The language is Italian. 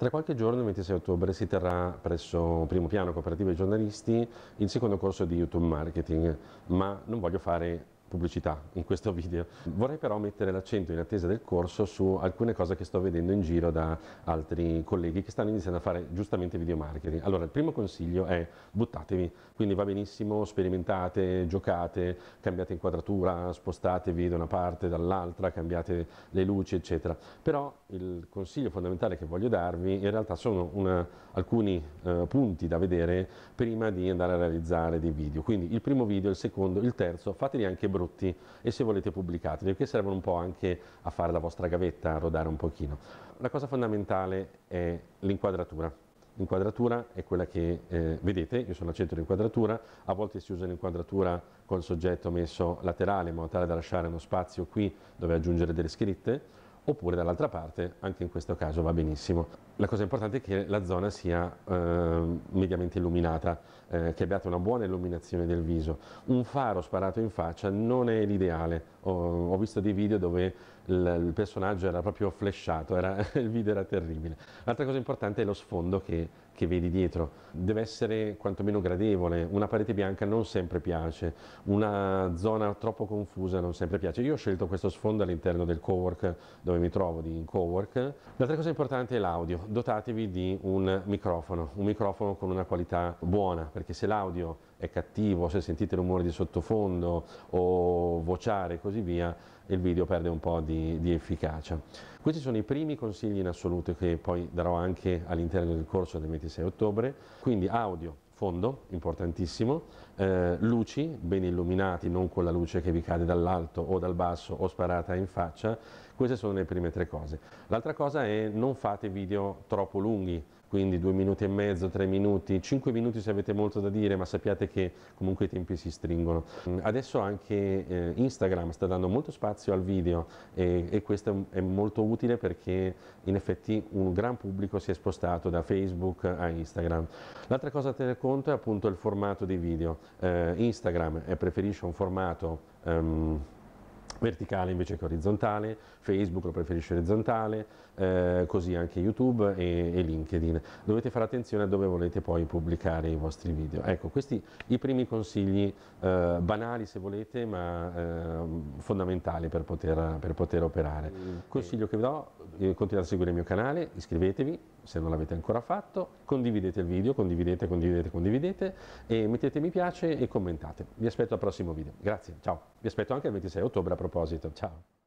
Tra qualche giorno, il 26 ottobre, si terrà presso Primo Piano Cooperativa dei Giornalisti il secondo corso di YouTube Marketing, ma non voglio fare pubblicità in questo video. Vorrei però mettere l'accento in attesa del corso su alcune cose che sto vedendo in giro da altri colleghi che stanno iniziando a fare giustamente video marketing. Allora, il primo consiglio è buttatevi, quindi va benissimo, sperimentate, giocate, cambiate inquadratura, spostatevi da una parte, dall'altra, cambiate le luci, eccetera. Però il consiglio fondamentale che voglio darvi in realtà sono una, alcuni eh, punti da vedere prima di andare a realizzare dei video. Quindi il primo video, il secondo, il terzo, fateli anche bruciare brutti e se volete pubblicatevi, che servono un po' anche a fare la vostra gavetta, a rodare un pochino. La cosa fondamentale è l'inquadratura. L'inquadratura è quella che eh, vedete, io sono al centro di inquadratura, a volte si usa l'inquadratura col soggetto messo laterale in modo tale da lasciare uno spazio qui dove aggiungere delle scritte, oppure dall'altra parte, anche in questo caso va benissimo. La cosa importante è che la zona sia eh, mediamente illuminata, eh, che abbiate una buona illuminazione del viso. Un faro sparato in faccia non è l'ideale, ho, ho visto dei video dove il, il personaggio era proprio flashato, era, il video era terribile. L'altra cosa importante è lo sfondo che, che vedi dietro, deve essere quantomeno gradevole, una parete bianca non sempre piace, una zona troppo confusa non sempre piace. Io ho scelto questo sfondo all'interno del cowork dove mi trovo di Cowork. L'altra cosa importante è l'audio, dotatevi di un microfono, un microfono con una qualità buona, perché se l'audio è cattivo, se sentite rumore di sottofondo o vociare e così via, il video perde un po' di, di efficacia. Questi sono i primi consigli in assoluto che poi darò anche all'interno del corso del 26 ottobre, quindi audio, fondo, importantissimo, eh, luci ben illuminati, non con la luce che vi cade dall'alto o dal basso o sparata in faccia, queste sono le prime tre cose. L'altra cosa è non fate video troppo lunghi, quindi due minuti e mezzo, tre minuti, cinque minuti se avete molto da dire, ma sappiate che comunque i tempi si stringono. Mm, adesso anche eh, Instagram sta dando molto spazio al video e, e, questo è molto utile perché in effetti un gran pubblico si è spostato da Facebook a Instagram. L'altra cosa da tenere conto è appunto il formato dei video. Eh, Instagram eh, preferisce un formato... Um, verticale invece che orizzontale, Facebook lo preferisce orizzontale, eh, così anche YouTube e, e, LinkedIn. Dovete fare attenzione a dove volete poi pubblicare i vostri video. Ecco, questi i primi consigli eh, banali se volete, ma eh, fondamentali per poter, per poter operare. Mm, Consiglio che vi do, eh, continuate a seguire il mio canale, iscrivetevi, se non l'avete ancora fatto, condividete il video, condividete, condividete, condividete e mettete mi piace e commentate. Vi aspetto al prossimo video. Grazie, ciao. Vi aspetto anche il 26 ottobre a proposito. Ciao.